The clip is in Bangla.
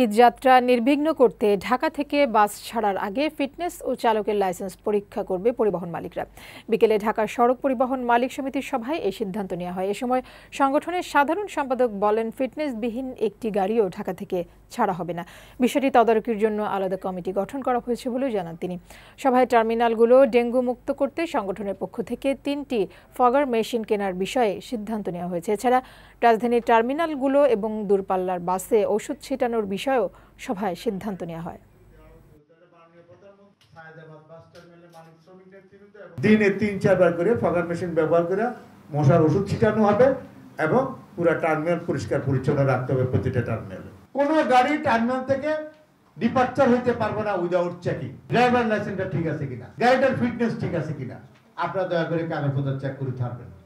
ঈদযাত্রা নির্বিঘ্ন করতে ঢাকা থেকে বাস ছাড়ার আগে ফিটনেস ও চালকের লাইসেন্স পরীক্ষা করবে পরিবহন মালিকরা বিকেলে ঢাকার সড়ক পরিবহন মালিক সমিতির সভায় এই সিদ্ধান্ত নেওয়া হয় এ সময় সংগঠনের সাধারণ সম্পাদক বলেন ফিটনেসবিহীন একটি গাড়িও ঢাকা থেকে ছাড়া হবে না বিষয়টি তদারকির জন্য আলাদা কমিটি গঠন করা হয়েছে বলেও জানান তিনি সভায় টার্মিনালগুলো ডেঙ্গু মুক্ত করতে সংগঠনের পক্ষ থেকে তিনটি ফগার মেশিন কেনার বিষয়ে সিদ্ধান্ত নেওয়া হয়েছে এছাড়া রাজধানীর টার্মিনালগুলো এবং দূরপাল্লার বাসে ওষুধ ছিটানোর বিষয়ে বিষয়েও সভায় সিদ্ধান্ত নেওয়া হয় দিনে তিন চারবার করে ফগার মেশিন ব্যবহার করে মশার ওষুধ ছিটানো হবে এবং পুরো টার্মিনাল পরিষ্কার পরিচ্ছন্ন রাখতে হবে প্রতিটা টার্মিনালে কোন গাড়ি টার্মিনাল থেকে ডিপার্চার হইতে পারবে না উইদাউট চেকিং ড্রাইভার লাইসেন্সটা ঠিক আছে কিনা গাড়িটার ফিটনেস ঠিক আছে কিনা আপনারা দয়া করে কাগজপত্র চেক করে থাকবেন